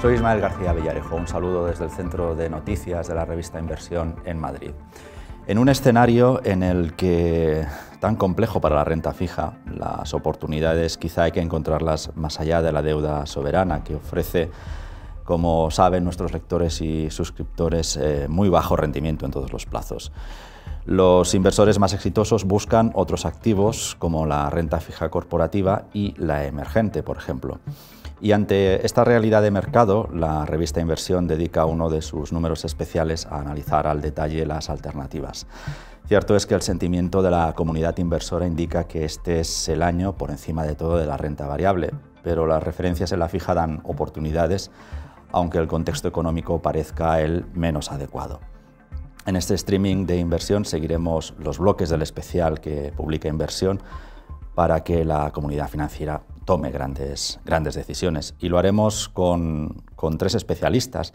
Soy Ismael García Villarejo, un saludo desde el Centro de Noticias de la revista Inversión en Madrid. En un escenario en el que tan complejo para la renta fija, las oportunidades quizá hay que encontrarlas más allá de la deuda soberana que ofrece como saben nuestros lectores y suscriptores, eh, muy bajo rendimiento en todos los plazos. Los inversores más exitosos buscan otros activos como la renta fija corporativa y la emergente, por ejemplo. Y ante esta realidad de mercado, la revista Inversión dedica uno de sus números especiales a analizar al detalle las alternativas. Cierto es que el sentimiento de la comunidad inversora indica que este es el año por encima de todo de la renta variable, pero las referencias en la fija dan oportunidades, aunque el contexto económico parezca el menos adecuado. En este streaming de inversión seguiremos los bloques del especial que publica Inversión para que la comunidad financiera tome grandes, grandes decisiones. Y lo haremos con, tres especialistas.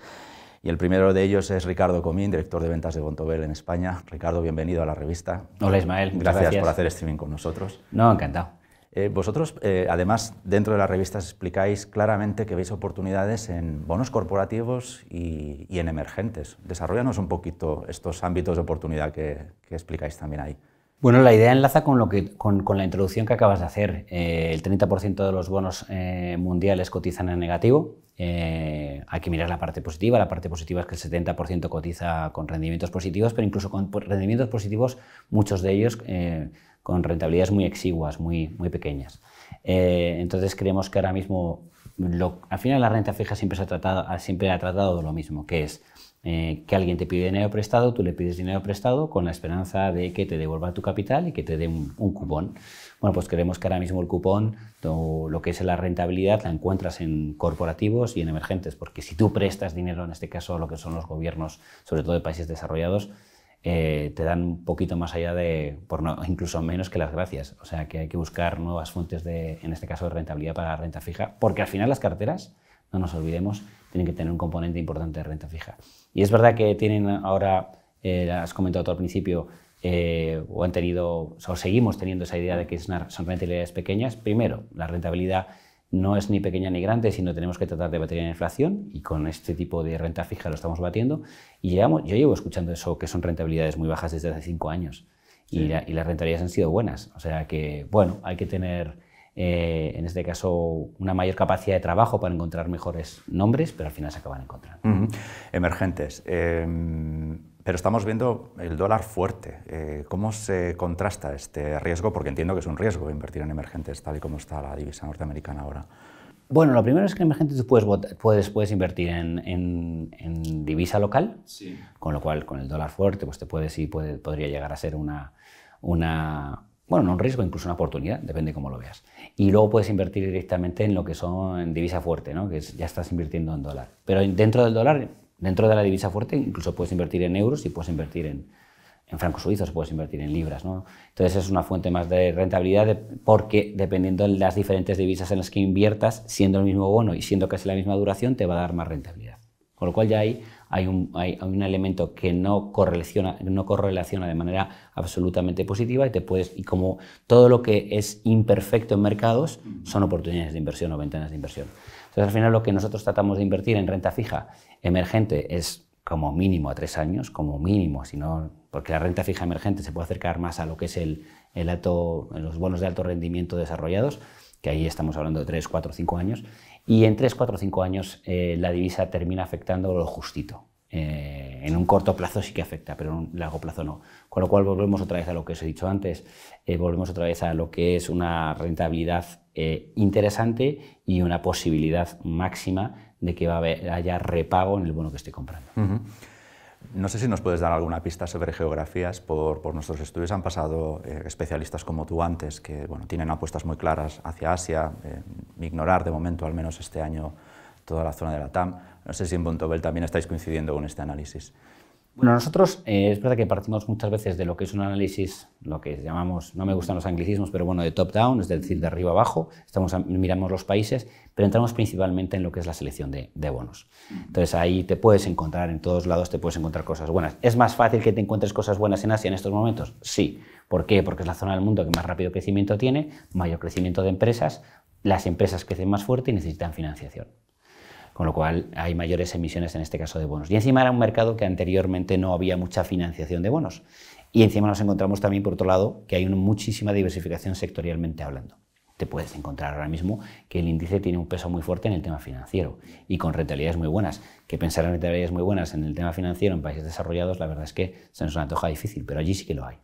Y el primero de ellos es Ricardo Comín, director de ventas de Bontobel en España. Ricardo, bienvenido a la revista. Hola Ismael, gracias, por hacer streaming con nosotros. No, encantado. Eh, vosotros, eh, además, dentro de la revista explicáis claramente que veis oportunidades en bonos corporativos y, en emergentes. Desarrollanos un poquito estos ámbitos de oportunidad que explicáis también ahí. Bueno, la idea enlaza con, lo que, con, la introducción que acabas de hacer. Eh, el 30% de los bonos eh, mundiales cotizan en negativo. Eh, hay que mirar la parte positiva. La parte positiva es que el 70% cotiza con rendimientos positivos, pero incluso con rendimientos positivos, muchos de ellos con rentabilidades muy exiguas, muy, muy pequeñas. entonces creemos que ahora mismo, al final la renta fija siempre, se ha tratado, siempre ha tratado de lo mismo, que es eh, que alguien te pide dinero prestado, tú le pides dinero prestado con la esperanza de que te devuelva tu capital y que te dé un, cupón. Bueno, pues queremos que ahora mismo el cupón, lo que es la rentabilidad, la encuentras en corporativos y en emergentes, porque si tú prestas dinero, en este caso lo que son los gobiernos, sobre todo de países desarrollados, eh, te dan un poquito más allá de, incluso menos que las gracias. O sea que hay que buscar nuevas fuentes de, en este caso, de rentabilidad para la renta fija, porque al final las carteras no nos olvidemos, tienen que tener un componente importante de renta fija. Y es verdad que tienen ahora, eh, has comentado tú al principio, eh, o han tenido, o seguimos teniendo esa idea de que son rentabilidades pequeñas. Primero, la rentabilidad no es ni pequeña ni grande, sino tenemos que tratar de batir la inflación y con este tipo de renta fija lo estamos batiendo. Y llegamos, yo llevo escuchando eso, que son rentabilidades muy bajas desde hace cinco años y, y, las rentabilidades han sido buenas. O sea que, bueno, hay que tener eh, en este caso, una mayor capacidad de trabajo para encontrar mejores nombres, pero al final se acaban encontrando. Emergentes. Em, pero estamos viendo el dólar fuerte. Eh, ¿Cómo se contrasta este riesgo? Porque entiendo que es un riesgo invertir en emergentes, tal y como está la divisa norteamericana ahora. Bueno, lo primero es que en emergentes puedes, puedes, puedes invertir en, divisa local, con lo cual con el dólar fuerte pues te puedes y puede, podría llegar a ser una, una, bueno, no un riesgo, incluso una oportunidad, depende cómo lo veas. Y luego puedes invertir directamente en lo que son en divisa fuerte, ¿no? que ya estás invirtiendo en dólar. Pero dentro del dólar, dentro de la divisa fuerte, incluso puedes invertir en euros y puedes invertir en, francos suizos, puedes invertir en libras. ¿no? Entonces es una fuente más de rentabilidad porque dependiendo de las diferentes divisas en las que inviertas, siendo el mismo bono y siendo casi la misma duración, te va a dar más rentabilidad. Con lo cual ya hay hay un, elemento que no correlaciona, no correlaciona de manera absolutamente positiva y, te puedes, y como todo lo que es imperfecto en mercados son oportunidades de inversión o ventanas de inversión. Entonces, al final lo que nosotros tratamos de invertir en renta fija emergente es como mínimo a tres años, como mínimo, sino porque la renta fija emergente se puede acercar más a lo que es el, el los bonos de alto rendimiento desarrollados, que ahí estamos hablando de tres, cuatro, cinco años, y en 3, 4, 5 años eh, la divisa termina afectando lo justito. Eh, en un corto plazo sí que afecta, pero en un largo plazo no. Con lo cual volvemos otra vez a lo que os he dicho antes, eh, volvemos otra vez a lo que es una rentabilidad interesante y una posibilidad máxima de que va a haber, haya repago en el bono que estoy comprando. No sé si nos puedes dar alguna pista sobre geografías. Por, nuestros estudios han pasado eh, especialistas como tú antes, que tienen apuestas muy claras hacia Asia. Eh, ignorar de momento, al menos este año, toda la zona de la TAM. No sé si en Bontobel también estáis coincidiendo con este análisis. Bueno, nosotros eh, es verdad que partimos muchas veces de lo que es un análisis, lo que llamamos, no me gustan los anglicismos, pero bueno, de top-down, es decir, de arriba abajo, estamos miramos los países, pero entramos principalmente en lo que es la selección de, de, bonos. Entonces ahí te puedes encontrar, en todos lados te puedes encontrar cosas buenas. ¿Es más fácil que te encuentres cosas buenas en Asia en estos momentos? Sí. ¿Por qué? Porque es la zona del mundo que más rápido crecimiento tiene, mayor crecimiento de empresas, las empresas crecen más fuerte y necesitan financiación con lo cual hay mayores emisiones en este caso de bonos. Y encima era un mercado que anteriormente no había mucha financiación de bonos. Y encima nos encontramos también, por otro lado, que hay una muchísima diversificación sectorialmente hablando. Te puedes encontrar ahora mismo que el índice tiene un peso muy fuerte en el tema financiero y con rentabilidades muy buenas. Que pensar en rentabilidades muy buenas en el tema financiero en países desarrollados, la verdad es que se nos antoja difícil, pero allí sí que lo hay.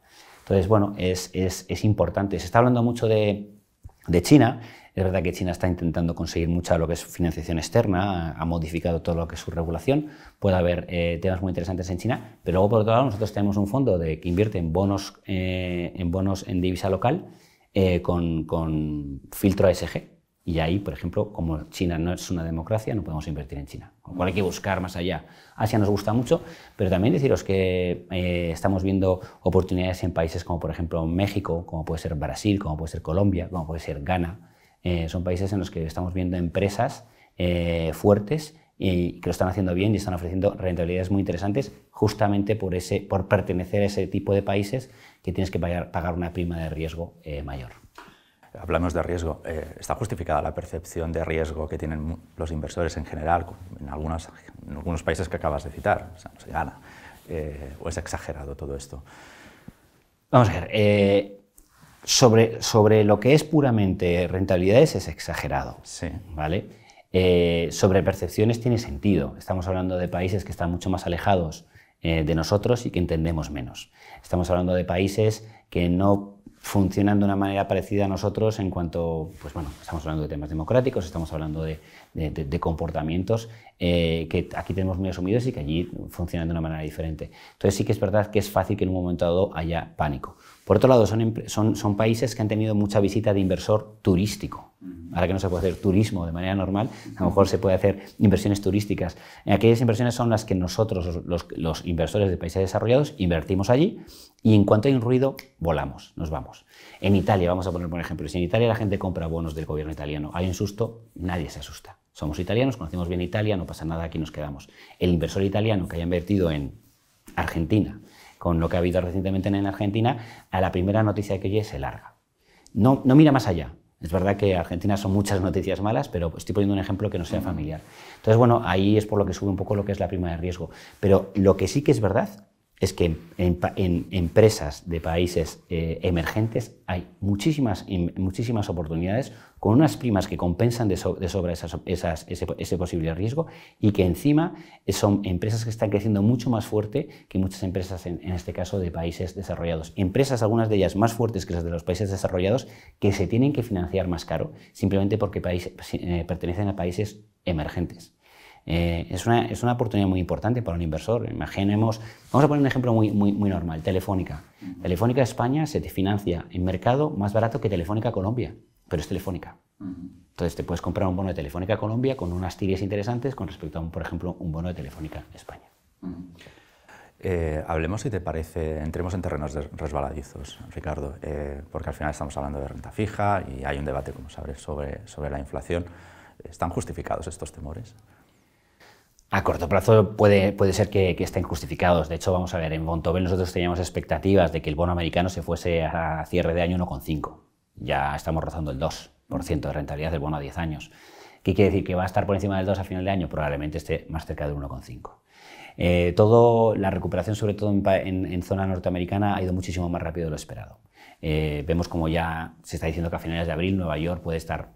Entonces, bueno, es, es, es importante. Se está hablando mucho de de China. Es verdad que China está intentando conseguir mucha lo que es financiación externa, ha modificado todo lo que es su regulación. Puede haber eh, temas muy interesantes en China, pero luego, por otro lado, nosotros tenemos un fondo de, que invierte en bonos, eh, en bonos en divisa local eh, con, con filtro ASG. Y ahí, por ejemplo, como China no es una democracia, no podemos invertir en China. Con lo cual hay que buscar más allá. Asia nos gusta mucho, pero también deciros que eh, estamos viendo oportunidades en países como, por ejemplo, México, como puede ser Brasil, como puede ser Colombia, como puede ser Ghana. Eh, son países en los que estamos viendo empresas eh, fuertes y que lo están haciendo bien y están ofreciendo rentabilidades muy interesantes justamente por, ese, por pertenecer a ese tipo de países que tienes que pagar una prima de riesgo mayor hablamos de riesgo, eh, está justificada la percepción de riesgo que tienen los inversores en general, en, algunos países que acabas de citar, o sea, no se gana, eh, o es exagerado todo esto. Vamos a ver, eh, sobre, sobre lo que es puramente rentabilidades es exagerado, sí. ¿vale? sobre percepciones tiene sentido, estamos hablando de países que están mucho más alejados de nosotros y que entendemos menos. Estamos hablando de países que no funcionan de una manera parecida a nosotros en cuanto, pues bueno, estamos hablando de temas democráticos, estamos hablando de, de, de comportamientos eh, que aquí tenemos muy asumidos y que allí funcionan de una manera diferente. Entonces sí que es verdad que es fácil que en un momento dado haya pánico. Por otro lado, son, países que han tenido mucha visita de inversor turístico. Ahora que no se puede hacer turismo de manera normal, a lo mejor se puede hacer inversiones turísticas. Aquellas inversiones son las que nosotros, los, inversores de países desarrollados, invertimos allí y en cuanto hay un ruido, volamos, nos vamos. En Italia, vamos a poner por ejemplo, si en Italia la gente compra bonos del gobierno italiano, hay un susto, nadie se asusta somos italianos, conocemos bien Italia, no pasa nada, aquí nos quedamos. El inversor italiano que haya invertido en Argentina, con lo que ha habido recientemente en Argentina, a la primera noticia que oye se larga. No, no mira más allá. Es verdad que Argentina son muchas noticias malas, pero estoy poniendo un ejemplo que no sea familiar. Entonces, bueno, ahí es por lo que sube un poco lo que es la prima de riesgo. Pero lo que sí que es verdad es que en, empresas de países eh, emergentes hay muchísimas, muchísimas oportunidades con unas primas que compensan de, sobra ese, posible riesgo y que encima son empresas que están creciendo mucho más fuerte que muchas empresas, en, este caso, de países desarrollados. Empresas, algunas de ellas más fuertes que las de los países desarrollados, que se tienen que financiar más caro simplemente porque eh, pertenecen a países emergentes. Eh, es, una, es, una, oportunidad muy importante para un inversor. Imaginemos, vamos a poner un ejemplo muy, muy, muy normal, Telefónica. Telefónica España se te financia en mercado más barato que Telefónica Colombia, pero es Telefónica. Entonces te puedes comprar un bono de Telefónica Colombia con unas tiras interesantes con respecto a, un, por ejemplo, un bono de Telefónica España. Eh, hablemos, si te parece, entremos en terrenos resbaladizos, Ricardo, eh, porque al final estamos hablando de renta fija y hay un debate, como sabes, sobre, sobre la inflación. ¿Están justificados estos temores? a corto plazo puede, puede ser que, estén justificados. De hecho, vamos a ver, en Bontobel nosotros teníamos expectativas de que el bono americano se fuese a cierre de año 1,5. Ya estamos rozando el 2% de rentabilidad del bono a 10 años. ¿Qué quiere decir? ¿Que va a estar por encima del 2 a final de año? Probablemente esté más cerca del 1,5. Eh, todo, la recuperación, sobre todo en, zona norteamericana, ha ido muchísimo más rápido de lo esperado. Eh, vemos como ya se está diciendo que a finales de abril Nueva York puede estar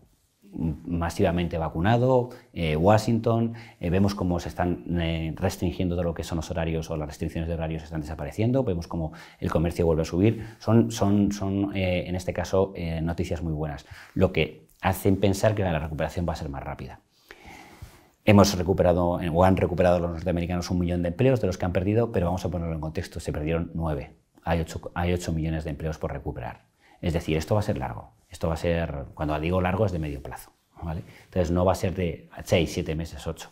masivamente vacunado, eh, Washington, eh, vemos cómo se están eh, restringiendo todo lo que son los horarios o las restricciones de horarios están desapareciendo, vemos cómo el comercio vuelve a subir, son, son, son en este caso noticias muy buenas, lo que hacen pensar que la recuperación va a ser más rápida. Hemos recuperado o han recuperado los norteamericanos un millón de empleos de los que han perdido, pero vamos a ponerlo en contexto, se perdieron nueve, hay ocho hay 8 millones de empleos por recuperar. Es decir, esto va a ser largo. Esto va a ser, cuando digo largo, es de medio plazo. ¿vale? Entonces no va a ser de 6, 7 meses, 8.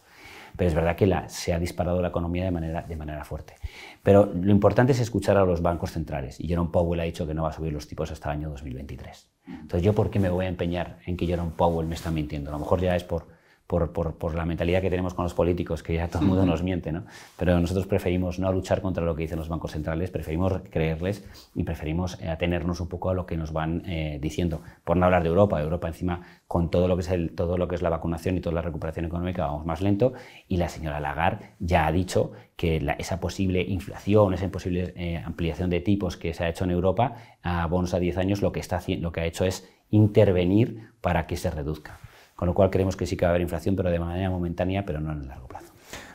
Pero es verdad que la, se ha disparado la economía de manera, de manera fuerte. Pero lo importante es escuchar a los bancos centrales. Y Jerome Powell ha dicho que no va a subir los tipos hasta el año 2023. Entonces, ¿yo por qué me voy a empeñar en que Jerome Powell me está mintiendo? A lo mejor ya es por por, la mentalidad que tenemos con los políticos, que ya todo el mundo nos miente, ¿no? Pero nosotros preferimos no luchar contra lo que dicen los bancos centrales, preferimos creerles y preferimos eh, atenernos un poco a lo que nos van eh, diciendo. Por no hablar de Europa, Europa encima con todo lo, que es todo lo que es la vacunación y toda la recuperación económica vamos más lento y la señora Lagarde ya ha dicho que esa posible inflación, esa posible eh, ampliación de tipos que se ha hecho en Europa a bonos a 10 años lo que, está, lo que ha hecho es intervenir para que se reduzca. Con lo cual creemos que sí que va a haber inflación, pero de manera momentánea, pero no en el largo plazo.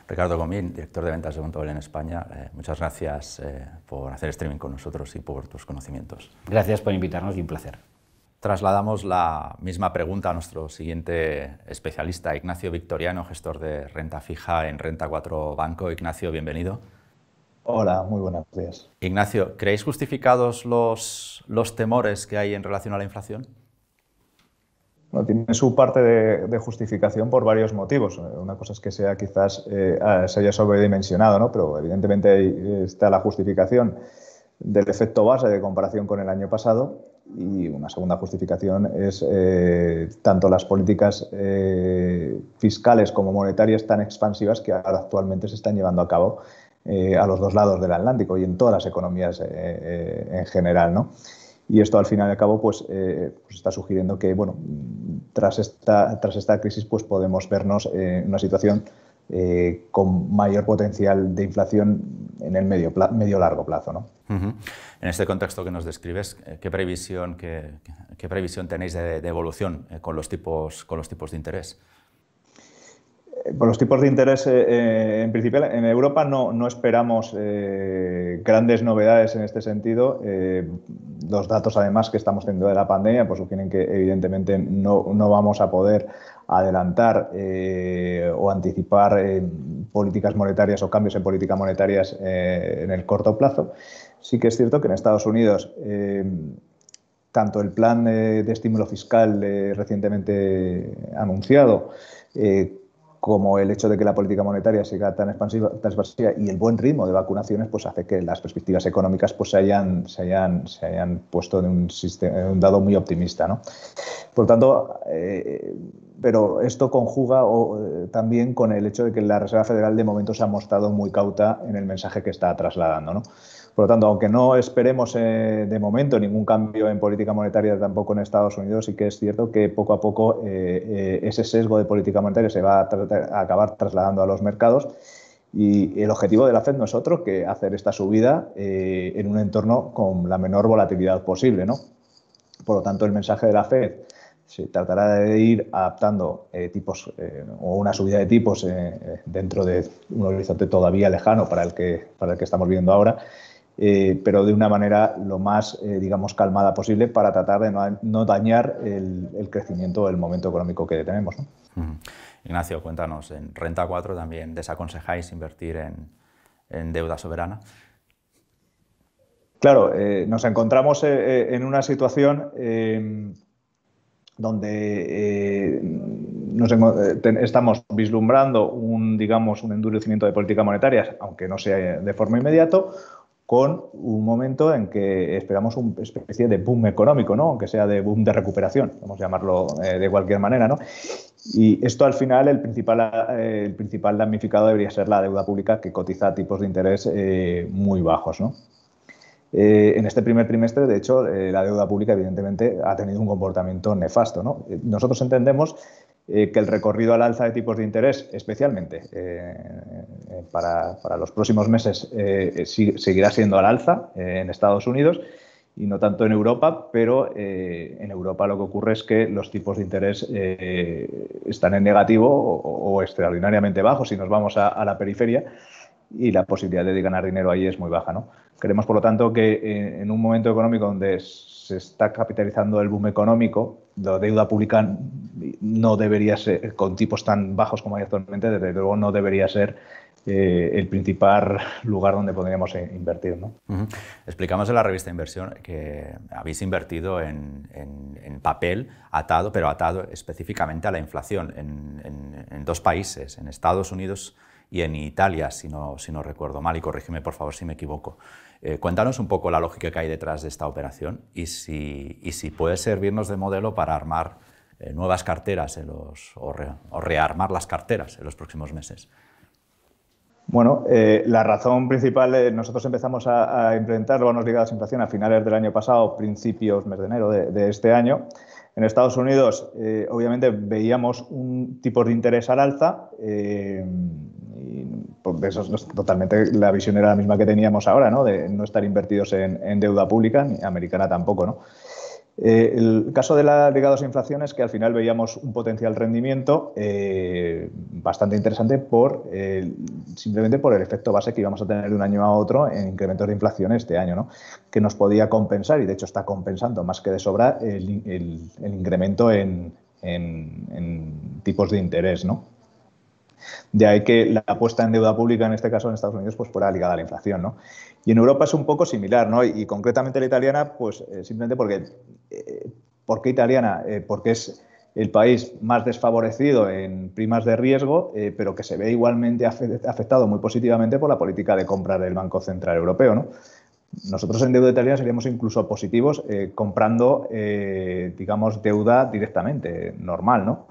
Ricardo Gomín, director de ventas de Montobel en España, eh, muchas gracias eh, por hacer streaming con nosotros y por tus conocimientos. Gracias por invitarnos y un placer. Trasladamos la misma pregunta a nuestro siguiente especialista, Ignacio Victoriano, gestor de renta fija en Renta 4 Banco. Ignacio, bienvenido. Hola, muy buenas. días. Ignacio, ¿creéis justificados los, los temores que hay en relación a la inflación? tiene su parte de, justificación por varios motivos. Una cosa es que sea quizás eh, ah, se haya sobredimensionado, ¿no? pero evidentemente ahí eh, está la justificación del efecto base de comparación con el año pasado y una segunda justificación es eh, tanto las políticas eh, fiscales como monetarias tan expansivas que ahora actualmente se están llevando a cabo a los dos lados del Atlántico y en todas las economías en general. ¿no? Y esto al final y al cabo pues, eh, pues está sugiriendo que bueno, tras, esta, crisis pues podemos vernos en una situación eh, con mayor potencial de inflación en el medio, largo plazo. ¿no? En este contexto que nos describes, eh, ¿qué previsión, previsión tenéis de, de evolución con los, tipos, con los tipos de interés? Por los tipos de interés, eh, eh, en principio, en Europa no, esperamos eh, grandes novedades en este sentido. los datos, además, que estamos teniendo de la pandemia, pues sugieren que, evidentemente, no, vamos a poder adelantar o anticipar políticas monetarias o cambios en políticas monetarias en el corto plazo. Sí que es cierto que en Estados Unidos tanto el plan de, estímulo fiscal recientemente anunciado como el hecho de que la política monetaria siga tan expansiva, tan expansiva y el buen ritmo de vacunaciones pues hace que las perspectivas económicas pues se hayan, se hayan, puesto en un, dado muy optimista. ¿no? Por tanto, eh, pero esto conjuga eh, también con el hecho de que la Reserva Federal de momento se ha mostrado muy cauta en el mensaje que está trasladando. Por lo tanto, aunque no esperemos eh, de momento ningún cambio en política monetaria tampoco en Estados Unidos, sí que es cierto que poco a poco eh, ese sesgo de política monetaria se va a, acabar trasladando a los mercados. Y el objetivo de la Fed no es otro que hacer esta subida en un entorno con la menor volatilidad posible, ¿no? Por lo tanto, el mensaje de la Fed se tratará de ir adaptando eh, tipos eh, o una subida de tipos eh, dentro de un horizonte todavía lejano para el que, para el que estamos viendo ahora, pero de una manera lo más, digamos, calmada posible para tratar de no, dañar el, crecimiento, el momento económico que tenemos. Ignacio, cuéntanos, en Renta 4 también desaconsejáis invertir en deuda soberana. Claro, nos encontramos en una situación donde eh, eh, estamos vislumbrando un, digamos, un endurecimiento de política monetaria, aunque no sea eh, de forma inmediata, con un momento en que esperamos una especie de boom económico, ¿no? aunque sea de boom de recuperación, vamos a llamarlo de cualquier manera. ¿no? Y esto al final, el principal, el principal damnificado debería ser la deuda pública que cotiza tipos de interés muy bajos. ¿no? Eh, en este primer trimestre, de hecho, eh, la deuda pública evidentemente ha tenido un comportamiento nefasto. Eh, nosotros entendemos que el recorrido al alza de tipos de interés, especialmente para, los próximos meses, seguirá siendo al alza en Estados Unidos y no tanto en Europa, pero en Europa lo que ocurre es que los tipos de interés están en negativo o, extraordinariamente bajos si nos vamos a, la periferia y la posibilidad de ganar dinero ahí es muy baja, Creemos, por lo tanto, que eh, en un momento económico donde se está capitalizando el boom económico, la deuda pública no debería ser, con tipos tan bajos como hay actualmente, desde luego no debería ser eh, el principal lugar donde podríamos eh, invertir. ¿no? Explicamos en la revista Inversión que habéis invertido en, papel atado, pero atado específicamente a la inflación en, en dos países, en Estados Unidos y en Italia, si no, si no recuerdo mal, y corrígeme por favor si me equivoco. Eh, cuéntanos un poco la lógica que hay detrás de esta operación y si, si puede servirnos de modelo para armar eh, nuevas carteras en los, o, rearmar las carteras en los próximos meses. Bueno, eh, la razón principal, nosotros empezamos a, implementar los bonos ligados a inflación a finales del año pasado, principios, mes de enero de este año. En Estados Unidos, eh, obviamente, veíamos un tipo de interés al alza. Eh, y pues, eso totalmente la visión era la misma que teníamos ahora, ¿no? De no estar invertidos en, en deuda pública, ni americana tampoco, ¿no? Eh, el caso de la ligados a inflación es que al final veíamos un potencial rendimiento eh, bastante interesante por eh, simplemente por el efecto base que íbamos a tener de un año a otro en incrementos de inflación este año, ¿no? que nos podía compensar y de hecho está compensando más que de sobra el, incremento en, en, tipos de interés. ¿no? De ahí que la apuesta en deuda pública, en este caso en Estados Unidos, pues fuera ligada a la inflación, ¿no? Y en Europa es un poco similar, ¿no? Y, concretamente la italiana, pues eh, simplemente porque... Eh, qué italiana? Eh, porque es el país más desfavorecido en primas de riesgo, pero que se ve igualmente afectado muy positivamente por la política de compra del Banco Central Europeo. ¿no? Nosotros en deuda italiana seríamos incluso positivos comprando, digamos, deuda directamente, normal, ¿no?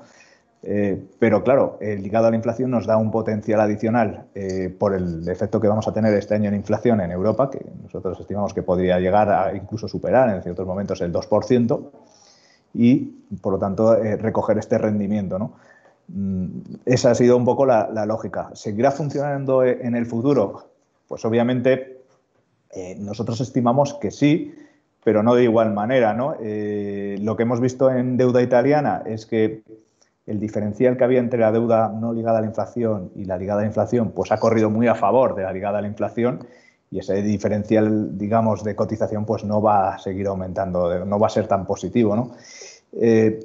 Eh, pero claro, el ligado a la inflación nos da un potencial adicional eh, por el efecto que vamos a tener este año en inflación en Europa, que nosotros estimamos que podría llegar a incluso superar en ciertos momentos el 2%, y por lo tanto eh, recoger este rendimiento. Mm, esa ha sido un poco la, lógica. ¿Seguirá funcionando en el futuro? Pues obviamente nosotros estimamos que sí, pero no de igual manera. ¿no? lo que hemos visto en deuda italiana es que el diferencial que había entre la deuda no ligada a la inflación y la ligada a la inflación, pues ha corrido muy a favor de la ligada a la inflación y ese diferencial, digamos, de cotización, pues no va a seguir aumentando, no va a ser tan positivo, ¿no? Eh,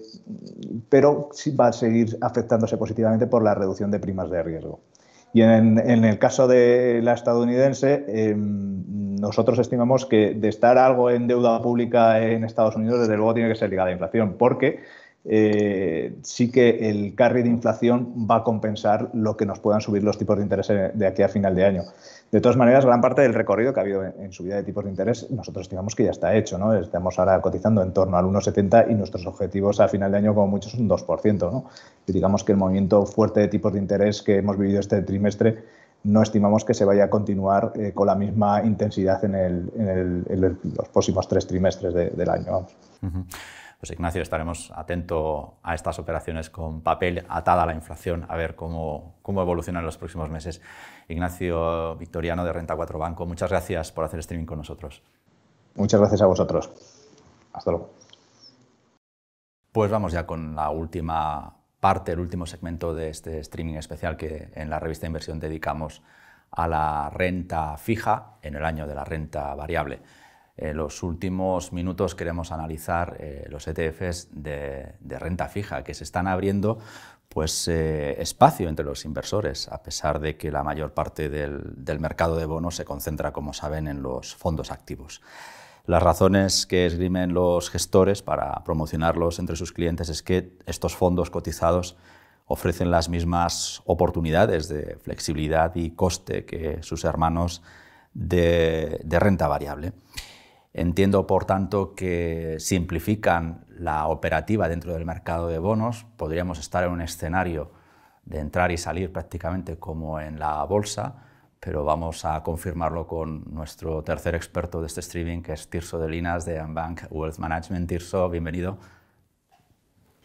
pero sí va a seguir afectándose positivamente por la reducción de primas de riesgo. Y en, el caso de la estadounidense, em, nosotros estimamos que de estar algo en deuda pública en Estados Unidos, desde luego tiene que ser ligada a la inflación, porque eh, sí que el carry de inflación va a compensar lo que nos puedan subir los tipos de interés eh, de aquí a final de año. De todas maneras, gran parte del recorrido que ha habido en, subida de tipos de interés, nosotros estimamos que ya está hecho. ¿no? Estamos ahora cotizando en torno al 1,70 y nuestros objetivos a final de año, como muchos, un 2%. Y digamos que el movimiento fuerte de tipos de interés que hemos vivido este trimestre no estimamos que se vaya a continuar eh, con la misma intensidad en, los próximos tres trimestres del año. Pues Ignacio, estaremos atentos a estas operaciones con papel atada a la inflación, a ver cómo, cómo evolucionan en los próximos meses. Ignacio Victoriano de Renta 4 Banco, muchas gracias por hacer streaming con nosotros. Muchas gracias a vosotros. Hasta luego. Pues vamos ya con la última parte, el último segmento de este streaming especial que en la revista Inversión dedicamos a la renta fija en el año de la renta variable. En eh, los últimos minutos queremos analizar eh, los ETFs de, renta fija que se están abriendo pues, eh, espacio entre los inversores, a pesar de que la mayor parte del, mercado de bonos se concentra, como saben, en los fondos activos. Las razones que esgrimen los gestores para promocionarlos entre sus clientes es que estos fondos cotizados ofrecen las mismas oportunidades de flexibilidad y coste que sus hermanos de renta variable. Entiendo, por tanto, que simplifican la operativa dentro del mercado de bonos. Podríamos estar en un escenario de entrar y salir prácticamente como en la bolsa, pero vamos a confirmarlo con nuestro tercer experto de este streaming, que es Tirso de Linas de AmBank Wealth Management. Tirso, bienvenido.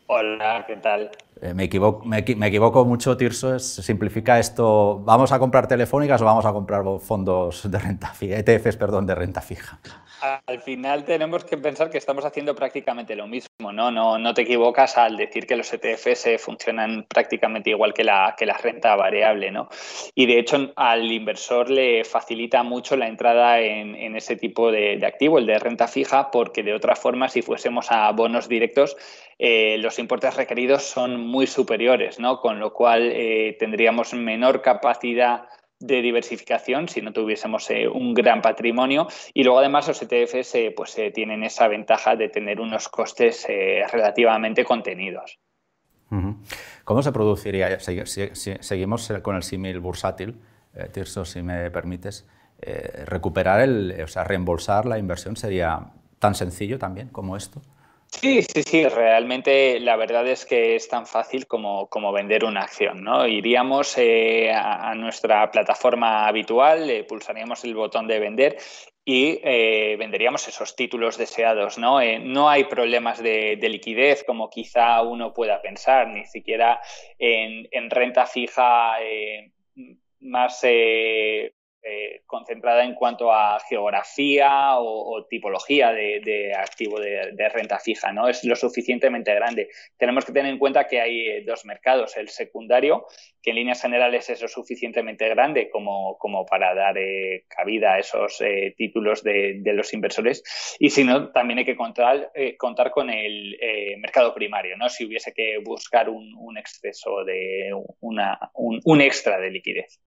Hola, ¿qué tal? Eh, me, equivoco, mucho, Tirso. simplifica esto. ¿Vamos a comprar telefónicas o vamos a comprar fondos de renta fija? ETFs, perdón, de renta fija al final tenemos que pensar que estamos haciendo prácticamente lo mismo, ¿no? No, no te equivocas al decir que los ETFs funcionan prácticamente igual que la, que renta variable, ¿no? Y de hecho al inversor le facilita mucho la entrada en, ese tipo de, activo, el de renta fija, porque de otra forma, si fuésemos a bonos directos, eh, los importes requeridos son muy superiores, ¿no? Con lo cual eh, tendríamos menor capacidad de diversificación si no tuviésemos eh, un gran patrimonio y luego además los ETFs eh, pues eh, tienen esa ventaja de tener unos costes relativamente contenidos. ¿Cómo se produciría? seguimos con el símil bursátil, Tirso, si me permites, recuperar el, o sea, reembolsar la inversión sería tan sencillo también como esto. Sí, sí, sí, realmente la verdad es que es tan fácil como, vender una acción. ¿no? Iríamos eh, a, nuestra plataforma habitual, pulsaríamos el botón de vender y eh, venderíamos esos títulos deseados. No, eh, no hay problemas de, liquidez como quizá uno pueda pensar, ni siquiera en, renta fija más eh, concentrada en cuanto a geografía o, tipología de, activo de, renta fija, ¿no? Es lo suficientemente grande. Tenemos que tener en cuenta que hay eh, dos mercados, el secundario, que en líneas generales es lo suficientemente grande como, como para dar eh, cabida a esos títulos de, los inversores, y si no, también hay que contar, con el mercado primario, ¿no? Si hubiese que buscar un, exceso de una, un, extra de liquidez.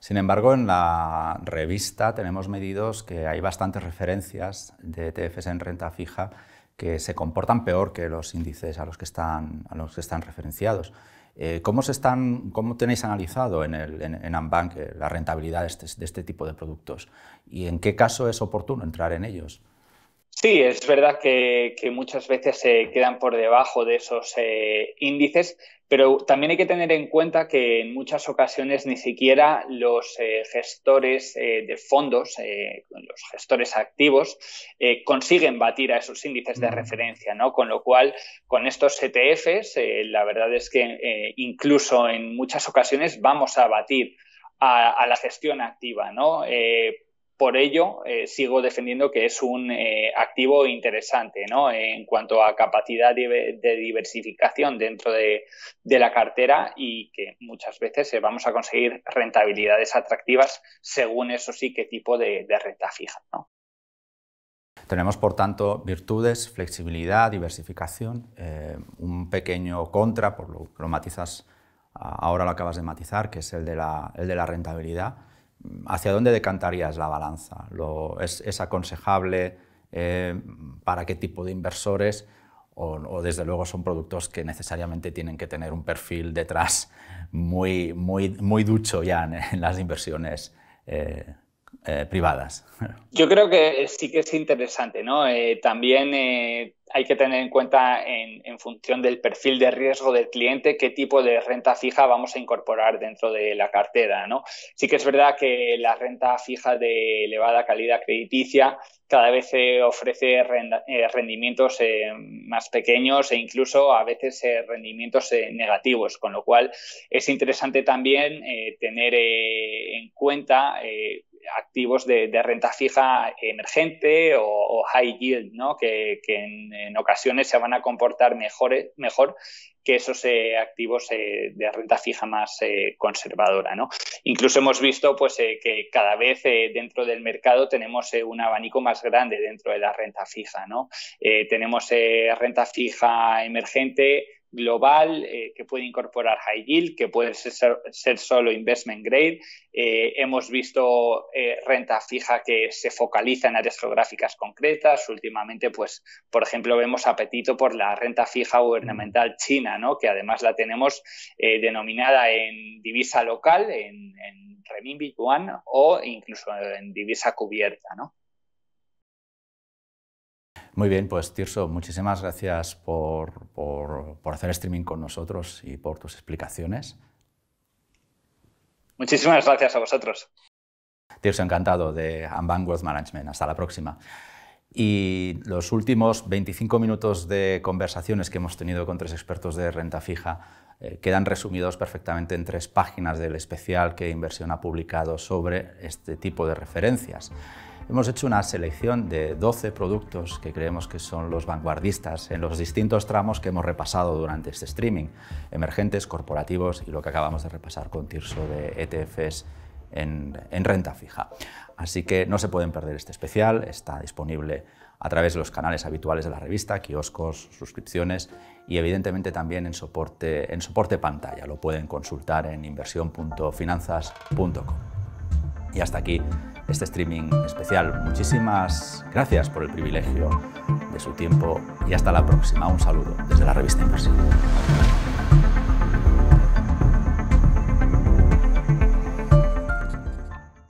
Sin embargo, en la revista tenemos medidos que hay bastantes referencias de ETFs en renta fija que se comportan peor que los índices a los que están, a los que están referenciados. Eh, ¿cómo, se están, ¿Cómo tenéis analizado en, el, Ambank eh, la rentabilidad este, de este, tipo de productos? ¿Y en qué caso es oportuno entrar en ellos? Sí, es verdad que, muchas veces se quedan por debajo de esos eh, índices, pero también hay que tener en cuenta que en muchas ocasiones ni siquiera los eh, gestores eh, de fondos, eh, los gestores activos, consiguen batir a esos índices de mm. referencia, ¿no? Con lo cual, con estos ETFs, la verdad es que incluso en muchas ocasiones vamos a batir a, a la gestión activa, ¿no? Por ello, eh, sigo defendiendo que es un eh, activo interesante en cuanto a capacidad de, diversificación dentro de, la cartera y que muchas veces eh, vamos a conseguir rentabilidades atractivas según eso sí qué tipo de, renta fija. Tenemos, por tanto, virtudes, flexibilidad, diversificación, un pequeño contra, por lo que lo matizas ahora lo acabas de matizar, que es el de la rentabilidad ¿Hacia dónde decantarías la balanza? ¿Lo, es, aconsejable eh, para qué tipo de inversores? O, desde luego son productos que necesariamente tienen que tener un perfil detrás muy, muy, muy ducho ya en, las inversiones eh, eh, privadas. Yo creo que sí que es interesante, ¿no? Eh, también eh, hay que tener en cuenta en, función del perfil de riesgo del cliente qué tipo de renta fija vamos a incorporar dentro de la cartera, ¿no? Sí que es verdad que la renta fija de elevada calidad crediticia cada vez ofrece rendimientos más pequeños e incluso a veces rendimientos negativos, con lo cual es interesante también tener en cuenta activos de, renta fija emergente o, high yield, ¿no? que, en, ocasiones se van a comportar mejor, mejor que esos eh, activos eh, de renta fija más eh, conservadora. Incluso hemos visto pues, que cada vez dentro del mercado tenemos un abanico más grande dentro de la renta fija. tenemos renta fija emergente, global, eh, que puede incorporar high yield, que puede ser, solo investment grade. Eh, hemos visto eh, renta fija que se focaliza en áreas geográficas concretas. Últimamente, pues, por ejemplo, vemos apetito por la renta fija gubernamental mm. china, ¿no? que además la tenemos denominada en divisa local, en, en renminbi yuan o incluso en divisa cubierta. ¿no? Muy bien, pues Tirso, muchísimas gracias por, por, hacer streaming con nosotros y por tus explicaciones. Muchísimas gracias a vosotros. Tirso, encantado de Amban Wealth Management. Hasta la próxima. Y los últimos 25 minutos de conversaciones que hemos tenido con tres expertos de renta fija eh, quedan resumidos perfectamente en tres páginas del especial que Inversión ha publicado sobre este tipo de referencias. Hemos hecho una selección de 12 productos que creemos que son los vanguardistas en los distintos tramos que hemos repasado durante este streaming, emergentes, corporativos y lo que acabamos de repasar con Tirso de ETFs en, renta fija. Así que no se pueden perder este especial, está disponible a través de los canales habituales de la revista, kioscos, suscripciones y evidentemente también en soporte, en soporte pantalla. Lo pueden consultar en inversión.finanzas.com. Y hasta aquí este streaming especial. Muchísimas gracias por el privilegio de su tiempo y hasta la próxima. Un saludo desde la revista Inversión.